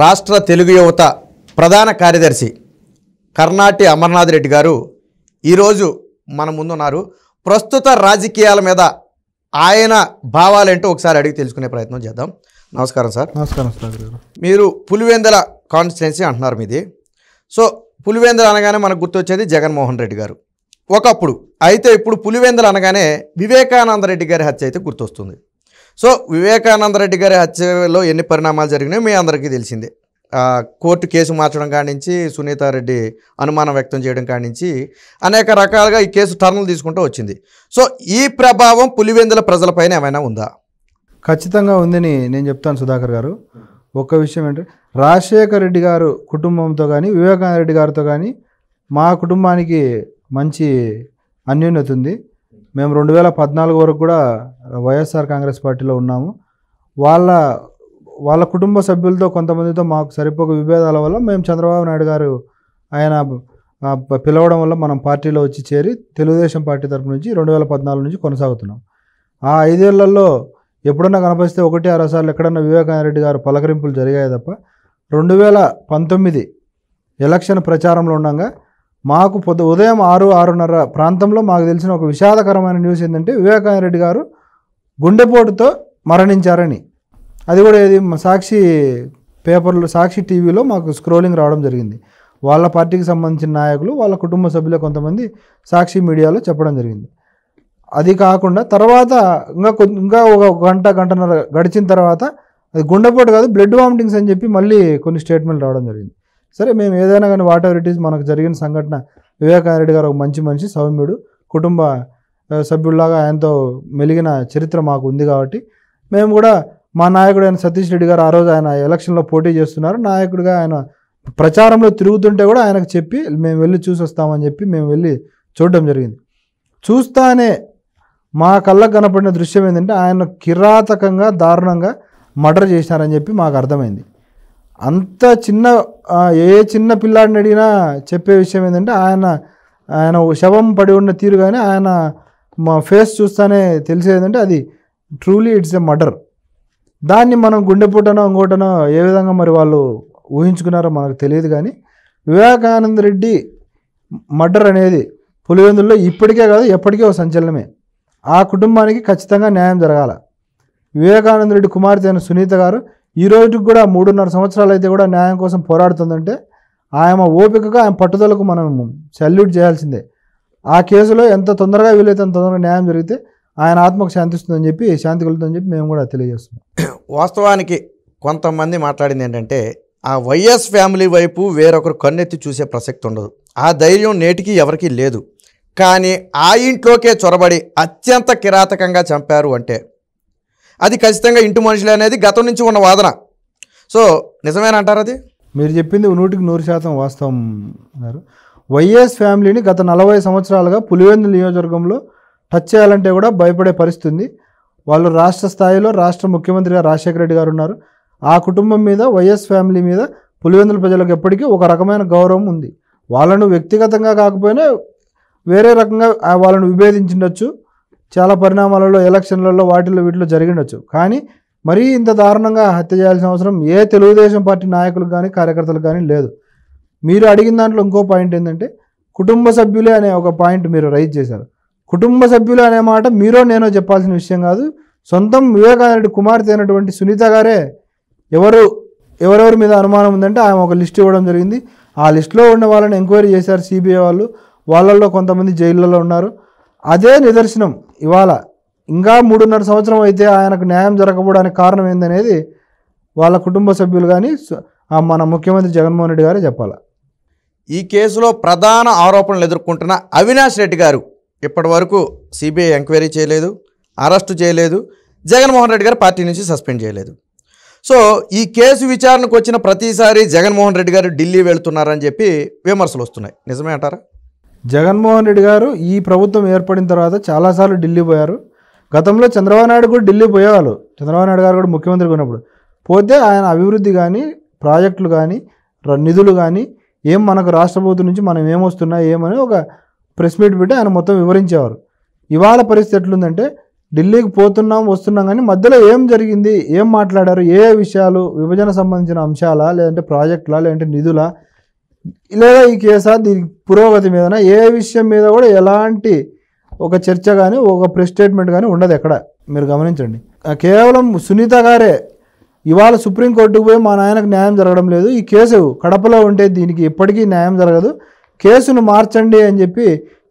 రాష్ట్ర తెలుగు యువత ప్రధాన కార్యదర్శి కర్ణాటి అమర్నాథ్ రెడ్డి గారు ఈరోజు మన ముందున్నారు ప్రస్తుత రాజకీయాల మీద ఆయన భావాలేంటో ఒకసారి అడిగి తెలుసుకునే ప్రయత్నం చేద్దాం నమస్కారం సార్ నమస్కారం సార్ మీరు పులివెందల కాన్స్టిట్యున్సీ అంటున్నారు మీది సో పులివెందల అనగానే మనకు గుర్తొచ్చేది జగన్మోహన్ రెడ్డి గారు ఒకప్పుడు అయితే ఇప్పుడు పులివెందల అనగానే వివేకానంద రెడ్డి గారి హత్య అయితే గుర్తొస్తుంది సో వివేకానంద రెడ్డి గారి హత్యలో ఎన్ని పరిణామాలు జరిగినాయో మీ అందరికీ తెలిసింది కోర్టు కేసు మార్చడం కానించి సునీతారెడ్డి అనుమానం వ్యక్తం చేయడం కానించి అనేక రకాలుగా ఈ కేసు టర్నులు తీసుకుంటూ వచ్చింది సో ఈ ప్రభావం పులివెందుల ప్రజలపైన ఏమైనా ఉందా ఖచ్చితంగా ఉందని నేను చెప్తాను సుధాకర్ గారు ఒక్క విషయం ఏంటంటే రాజశేఖర రెడ్డి గారు కుటుంబంతో కానీ వివేకానంద రెడ్డి గారితో కానీ మా కుటుంబానికి మంచి అన్యోన్యత ఉంది మేము రెండు వేల పద్నాలుగు వరకు కూడా వైఎస్ఆర్ కాంగ్రెస్ పార్టీలో ఉన్నాము వాళ్ళ వాళ్ళ కుటుంబ సభ్యులతో కొంతమందితో మాకు సరిపోక విభేదాల వల్ల మేము చంద్రబాబు నాయుడు గారు ఆయన పిలవడం వల్ల మనం పార్టీలో వచ్చి చేరి తెలుగుదేశం పార్టీ తరపు నుంచి రెండు వేల పద్నాలుగు నుంచి కొనసాగుతున్నాం ఆ ఐదేళ్లలో ఎప్పుడన్నా కనిపిస్తే ఒకటి అరసార్లు ఎక్కడన్నా వివేకానరెడ్డి గారు పలకరింపులు జరిగాయి తప్ప రెండు వేల పంతొమ్మిది ఎలక్షన్ ప్రచారంలో ఉండగా మాకు పొద్దు ఉదయం ఆరు ఆరున్నర ప్రాంతంలో మాకు తెలిసిన ఒక విషాదకరమైన న్యూస్ ఏంటంటే వివేకానరెడ్డి గారు గుండెపోటుతో మరణించారని అది కూడా ఏది సాక్షి పేపర్లో సాక్షి టీవీలో మాకు స్క్రోలింగ్ రావడం జరిగింది వాళ్ళ పార్టీకి సంబంధించిన నాయకులు వాళ్ళ కుటుంబ సభ్యులు కొంతమంది సాక్షి మీడియాలో చెప్పడం జరిగింది అది కాకుండా తర్వాత ఇంకా ఇంకా ఒక గంట గంటన్నర గడిచిన తర్వాత అది గుండెపోటు కాదు బ్లడ్ వామిటింగ్స్ అని చెప్పి మళ్ళీ కొన్ని స్టేట్మెంట్లు రావడం జరిగింది సరే మేము ఏదైనా కానీ వాట్ ఎవర్ ఇట్ ఈస్ మనకు జరిగిన సంఘటన వివేకానంద గారు ఒక మంచి మనిషి సౌమ్యుడు కుటుంబ సభ్యుల్లాగా ఆయనతో మెలిగిన చరిత్ర మాకు ఉంది కాబట్టి మేము కూడా మా నాయకుడు ఆయన సతీష్ రెడ్డి గారు ఆ రోజు ఆయన ఎలక్షన్లో పోటీ చేస్తున్నారు నాయకుడిగా ఆయన ప్రచారంలో తిరుగుతుంటే కూడా ఆయనకు చెప్పి మేము వెళ్ళి చూసి వస్తామని చెప్పి మేము వెళ్ళి చూడడం జరిగింది చూస్తానే మా కళ్ళకు కనపడిన దృశ్యం ఏంటంటే ఆయన కిరాతకంగా దారుణంగా మర్డర్ చేసినారని చెప్పి మాకు అర్థమైంది అంత చిన్న ఏ చిన్న పిల్లాడిని అడిగినా చెప్పే విషయం ఏంటంటే ఆయన ఆయన శవం పడి ఉన్న తీరు కానీ ఆయన మా ఫేస్ చూస్తానే తెలిసేదంటే అది ట్రూలీ ఇట్స్ ఎ మర్డర్ దాన్ని మనం గుండెపోటనో ఇంకోటనో ఏ విధంగా మరి వాళ్ళు ఊహించుకున్నారో మనకు తెలియదు కానీ వివేకానంద రెడ్డి మర్డర్ అనేది పులివెందుల్లో ఇప్పటికే కాదు ఎప్పటికే ఒక సంచలనమే ఆ కుటుంబానికి ఖచ్చితంగా న్యాయం జరగాల వివేకానంద రెడ్డి కుమార్తె అయిన సునీత గారు ఈ రోజుకి కూడా మూడున్నర సంవత్సరాలు అయితే కూడా న్యాయం కోసం పోరాడుతుందంటే ఆయన ఓపికగా ఆయన పట్టుదలకు మనం సెల్యూట్ చేయాల్సిందే ఆ కేసులో ఎంత తొందరగా వీలైతే అంత తొందరగా న్యాయం జరిగితే ఆయన ఆత్మకు శాంతి ఇస్తుందని చెప్పి శాంతి కలుగుతుందని చెప్పి మేము కూడా తెలియజేస్తున్నాం వాస్తవానికి కొంతమంది మాట్లాడింది ఏంటంటే ఆ వైఎస్ ఫ్యామిలీ వైపు వేరొకరు కన్నెత్తి చూసే ప్రసక్తి ఉండదు ఆ ధైర్యం నేటికి ఎవరికీ లేదు కానీ ఆ ఇంట్లోకే చొరబడి అత్యంత కిరాతకంగా చంపారు అంటే అది ఖచ్చితంగా ఇంటి మనుషులు అనేది గతం నుంచి ఉన్న వాదన సో నిజమేనంటారు అది మీరు చెప్పింది నూటికి నూరు శాతం వాస్తవం అన్నారు వైఎస్ ఫ్యామిలీని గత నలభై సంవత్సరాలుగా పులివెందు నియోజకవర్గంలో టచ్ చేయాలంటే కూడా భయపడే పరిస్థితి వాళ్ళు రాష్ట్ర స్థాయిలో రాష్ట్ర ముఖ్యమంత్రిగా రాజశేఖర రెడ్డి గారు ఉన్నారు ఆ కుటుంబం మీద వైఎస్ ఫ్యామిలీ మీద పులివెందుల ప్రజలకు ఎప్పటికీ ఒక రకమైన గౌరవం ఉంది వాళ్ళను వ్యక్తిగతంగా కాకపోయినా వేరే రకంగా వాళ్ళను విభేదించిండొచ్చు చాలా పరిణామాలలో ఎలక్షన్లలో వాటిల్లో వీటిలో జరిగిండొచ్చు కానీ మరీ ఇంత దారుణంగా హత్య చేయాల్సిన అవసరం ఏ తెలుగుదేశం పార్టీ నాయకులకు కానీ కార్యకర్తలకు కానీ లేదు మీరు అడిగిన దాంట్లో ఇంకో పాయింట్ ఏంటంటే కుటుంబ సభ్యులే అనే ఒక పాయింట్ మీరు రైజ్ చేశారు కుటుంబ సభ్యులు అనే మాట మీరో నేనో చెప్పాల్సిన విషయం కాదు సొంతం వివేకానంద కుమార్తె అయినటువంటి సునీత గారే ఎవరు ఎవరెవరి మీద అనుమానం ఉందంటే ఆమె ఒక లిస్ట్ ఇవ్వడం జరిగింది ఆ లిస్టులో ఉన్న వాళ్ళని ఎంక్వైరీ చేశారు సిబిఐ వాళ్ళు వాళ్ళల్లో కొంతమంది జైళ్ళలో ఉన్నారు అదే నిదర్శనం ఇవాళ ఇంకా మూడున్నర సంవత్సరం అయితే ఆయనకు న్యాయం జరగకపోవడానికి కారణం ఏందనేది వాళ్ళ కుటుంబ సభ్యులు కానీ మన ముఖ్యమంత్రి జగన్మోహన్ రెడ్డి గారే చెప్పాలి ఈ కేసులో ప్రధాన ఆరోపణలు ఎదుర్కొంటున్న అవినాష్ రెడ్డి గారు ఇప్పటి వరకు సిబిఐ ఎంక్వైరీ చేయలేదు అరెస్టు చేయలేదు జగన్మోహన్ రెడ్డి గారు పార్టీ నుంచి సస్పెండ్ చేయలేదు సో ఈ కేసు విచారణకు వచ్చిన ప్రతిసారి జగన్మోహన్ రెడ్డి గారు ఢిల్లీ వెళుతున్నారని చెప్పి విమర్శలు వస్తున్నాయి నిజమే అంటారా జగన్మోహన్ రెడ్డి గారు ఈ ప్రభుత్వం ఏర్పడిన తర్వాత చాలాసార్లు ఢిల్లీ పోయారు గతంలో చంద్రబాబు నాయుడు కూడా ఢిల్లీ పోయేవాళ్ళు చంద్రబాబు నాయుడు గారు కూడా ముఖ్యమంత్రి ఉన్నప్పుడు పోతే ఆయన అభివృద్ధి కానీ ప్రాజెక్టులు కానీ నిధులు కానీ ఏం మనకు ప్రభుత్వం నుంచి మనం ఏమొస్తున్నాయి ఏమని ఒక ప్రెస్ మీట్ పెట్టి ఆయన మొత్తం వివరించేవారు ఇవాళ పరిస్థితి ఎట్లుందంటే ఢిల్లీకి పోతున్నాం వస్తున్నాం కానీ మధ్యలో ఏం జరిగింది ఏం మాట్లాడారు ఏ విషయాలు విభజన సంబంధించిన అంశాలా లేదంటే ప్రాజెక్టులా లేదంటే నిధులా లేదా ఈ కేసా దీని పురోగతి మీదన ఏ విషయం మీద కూడా ఎలాంటి ఒక చర్చ కానీ ఒక ప్రెస్ స్టేట్మెంట్ కానీ ఉండదు ఎక్కడ మీరు గమనించండి కేవలం సునీత గారే ఇవాళ సుప్రీంకోర్టుకు పోయి మా నాయనకు న్యాయం జరగడం లేదు ఈ కేసు కడపలో ఉంటే దీనికి ఎప్పటికీ న్యాయం జరగదు కేసును మార్చండి అని చెప్పి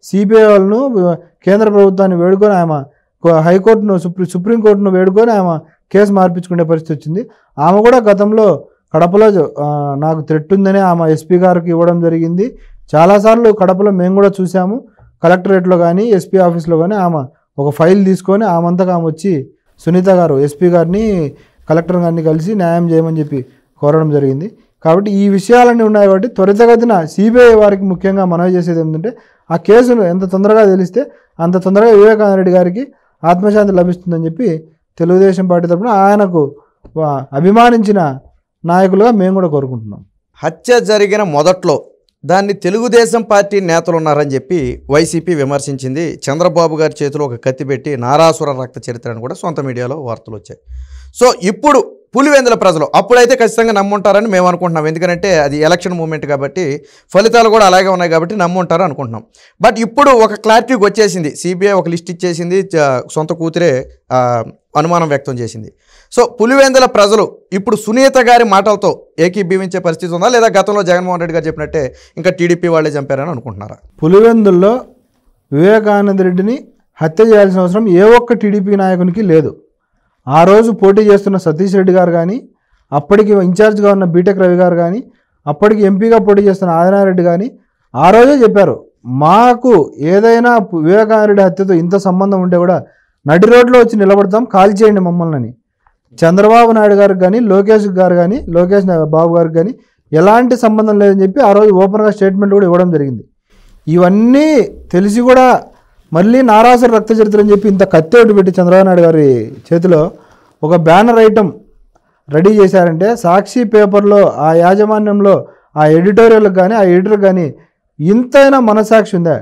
సిబిఐ వాళ్ళను కేంద్ర ప్రభుత్వాన్ని వేడుకొని ఆమె హైకోర్టును సుప్రీ సుప్రీంకోర్టును వేడుకొని ఆమె కేసు మార్పించుకునే పరిస్థితి వచ్చింది ఆమె కూడా గతంలో కడపలో నాకు థ్రెట్ ఉందని ఆమె ఎస్పీ గారికి ఇవ్వడం జరిగింది చాలాసార్లు కడపలో మేము కూడా చూసాము కలెక్టరేట్లో కానీ ఎస్పీ ఆఫీస్లో కానీ ఆమె ఒక ఫైల్ తీసుకొని ఆమంతగా ఆమె వచ్చి సునీత గారు ఎస్పీ గారిని కలెక్టర్ గారిని కలిసి న్యాయం చేయమని చెప్పి కోరడం జరిగింది కాబట్టి ఈ విషయాలన్నీ ఉన్నాయి కాబట్టి త్వరితగతిన సిబిఐ వారికి ముఖ్యంగా మనవి చేసేది ఏంటంటే ఆ కేసును ఎంత తొందరగా తెలిస్తే అంత తొందరగా వివేకానంద రెడ్డి గారికి ఆత్మశాంతి లభిస్తుందని చెప్పి తెలుగుదేశం పార్టీ తరఫున ఆయనకు అభిమానించిన నాయకులుగా మేము కూడా కోరుకుంటున్నాం హత్య జరిగిన మొదట్లో దాన్ని తెలుగుదేశం పార్టీ నేతలు ఉన్నారని చెప్పి వైసీపీ విమర్శించింది చంద్రబాబు గారి చేతిలో ఒక కత్తి పెట్టి నారాసుర రక్త చరిత్ర అని కూడా సొంత మీడియాలో వార్తలు వచ్చాయి సో ఇప్పుడు పులివెందుల ప్రజలు అప్పుడైతే ఖచ్చితంగా నమ్ముంటారని మేము అనుకుంటున్నాం ఎందుకంటే అది ఎలక్షన్ మూమెంట్ కాబట్టి ఫలితాలు కూడా అలాగే ఉన్నాయి కాబట్టి నమ్ముంటారు అనుకుంటున్నాం బట్ ఇప్పుడు ఒక క్లారిటీకి వచ్చేసింది సిబిఐ ఒక లిస్ట్ ఇచ్చేసింది సొంత కూతురే అనుమానం వ్యక్తం చేసింది సో పులివెందుల ప్రజలు ఇప్పుడు సునీత గారి మాటలతో ఏకీభవించే పరిస్థితి ఉందా లేదా గతంలో జగన్మోహన్ రెడ్డి గారు చెప్పినట్టే ఇంకా టీడీపీ వాళ్ళే చంపారని అనుకుంటున్నారా పులివెందుల్లో వివేకానంద రెడ్డిని హత్య చేయాల్సిన అవసరం ఏ ఒక్క టీడీపీ నాయకునికి లేదు ఆ రోజు పోటీ చేస్తున్న సతీష్ రెడ్డి గారు కానీ అప్పటికి ఇన్ఛార్జ్గా ఉన్న బీటెక్ రవి గారు కానీ అప్పటికి ఎంపీగా పోటీ చేస్తున్న ఆదినారెడ్డి కానీ ఆ రోజే చెప్పారు మాకు ఏదైనా వివేకానంద హత్యతో ఇంత సంబంధం ఉంటే కూడా నడి రోడ్లో వచ్చి నిలబడతాం కాల్ చేయండి మమ్మల్ని అని చంద్రబాబు నాయుడు గారికి కానీ లోకేష్ గారు కానీ లోకేష్ బాబు గారికి కానీ ఎలాంటి సంబంధం లేదని చెప్పి ఆ రోజు ఓపెన్గా స్టేట్మెంట్ కూడా ఇవ్వడం జరిగింది ఇవన్నీ తెలిసి కూడా మళ్ళీ నారాసు రక్త చరిత్ర అని చెప్పి ఇంత కత్తి ఒకటి పెట్టి చంద్రబాబు నాయుడు గారి చేతిలో ఒక బ్యానర్ ఐటమ్ రెడీ చేశారంటే సాక్షి పేపర్లో ఆ యాజమాన్యంలో ఆ ఎడిటోరియల్కి కానీ ఆ ఎడిటర్ కానీ ఇంతైనా మనసాక్షి ఉందా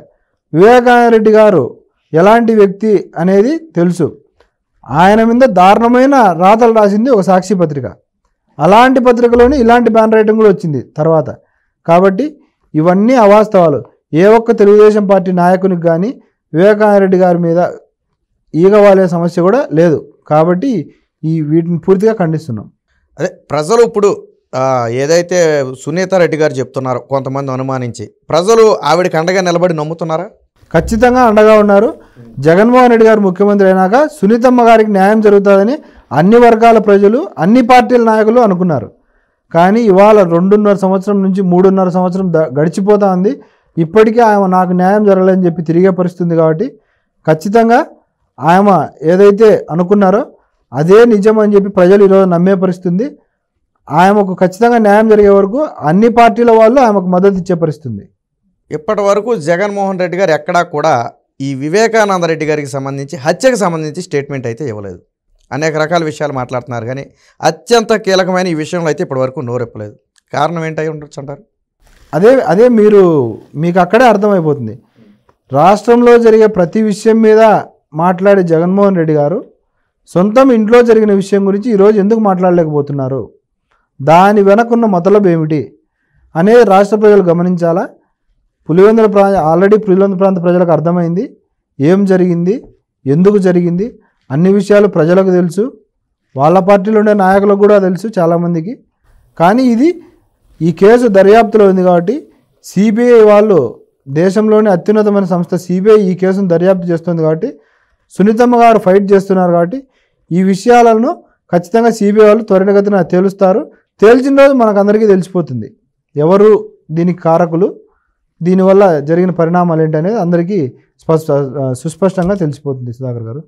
వివేకానందరెడ్డి గారు ఎలాంటి వ్యక్తి అనేది తెలుసు ఆయన మీద దారుణమైన రాతలు రాసింది ఒక సాక్షి పత్రిక అలాంటి పత్రికలోనే ఇలాంటి బ్యాన్ రైటింగ్ కూడా వచ్చింది తర్వాత కాబట్టి ఇవన్నీ అవాస్తవాలు ఏ ఒక్క తెలుగుదేశం పార్టీ నాయకునికి కానీ వివేకానందరెడ్డి గారి మీద ఈగవాలే సమస్య కూడా లేదు కాబట్టి ఈ వీటిని పూర్తిగా ఖండిస్తున్నాం అదే ప్రజలు ఇప్పుడు ఏదైతే సునీతారెడ్డి గారు చెప్తున్నారో కొంతమంది అనుమానించి ప్రజలు ఆవిడకి అండగా నిలబడి నమ్ముతున్నారా ఖచ్చితంగా అండగా ఉన్నారు జగన్మోహన్ రెడ్డి గారు ముఖ్యమంత్రి అయినాక సునీతమ్మ గారికి న్యాయం జరుగుతుందని అన్ని వర్గాల ప్రజలు అన్ని పార్టీల నాయకులు అనుకున్నారు కానీ ఇవాళ రెండున్నర సంవత్సరం నుంచి మూడున్నర సంవత్సరం గడిచిపోతా ఉంది ఇప్పటికీ ఆమె నాకు న్యాయం జరగలేదని చెప్పి తిరిగే పరిస్థితుంది కాబట్టి ఖచ్చితంగా ఆమె ఏదైతే అనుకున్నారో అదే నిజం అని చెప్పి ప్రజలు ఈరోజు నమ్మే పరిస్థితుంది ఆమెకు ఖచ్చితంగా న్యాయం జరిగే వరకు అన్ని పార్టీల వాళ్ళు ఆమెకు మద్దతు ఇచ్చే పరిస్థితుంది ఇప్పటి వరకు జగన్మోహన్ రెడ్డి గారు ఎక్కడా కూడా ఈ వివేకానంద రెడ్డి గారికి సంబంధించి హత్యకు సంబంధించి స్టేట్మెంట్ అయితే ఇవ్వలేదు అనేక రకాల విషయాలు మాట్లాడుతున్నారు కానీ అత్యంత కీలకమైన ఈ విషయంలో అయితే ఇప్పటివరకు నోరెప్పలేదు కారణం ఏంటై ఉండొచ్చు అంటారు అదే అదే మీరు మీకు అక్కడే అర్థమైపోతుంది రాష్ట్రంలో జరిగే ప్రతి విషయం మీద మాట్లాడే జగన్మోహన్ రెడ్డి గారు సొంతం ఇంట్లో జరిగిన విషయం గురించి ఈరోజు ఎందుకు మాట్లాడలేకపోతున్నారు దాని వెనకున్న మతలబు ఏమిటి అనేది రాష్ట్ర ప్రజలు గమనించాలా పులివెందుల ప్రాంత ఆల్రెడీ పులివెందుల ప్రాంత ప్రజలకు అర్థమైంది ఏం జరిగింది ఎందుకు జరిగింది అన్ని విషయాలు ప్రజలకు తెలుసు వాళ్ళ పార్టీలో ఉండే నాయకులకు కూడా తెలుసు చాలామందికి కానీ ఇది ఈ కేసు దర్యాప్తులో ఉంది కాబట్టి సిబిఐ వాళ్ళు దేశంలోని అత్యున్నతమైన సంస్థ సిబిఐ ఈ కేసును దర్యాప్తు చేస్తుంది కాబట్టి సునీతమ్మ గారు ఫైట్ చేస్తున్నారు కాబట్టి ఈ విషయాలను ఖచ్చితంగా సిబిఐ వాళ్ళు త్వరితగతిన తేలుస్తారు తేల్చిన రోజు మనకందరికీ తెలిసిపోతుంది ఎవరు దీనికి కారకులు దీనివల్ల జరిగిన పరిణామాలు ఏంటనేది అందరికీ స్పష్ట సుస్పష్టంగా తెలిసిపోతుంది సుధాకర్ గారు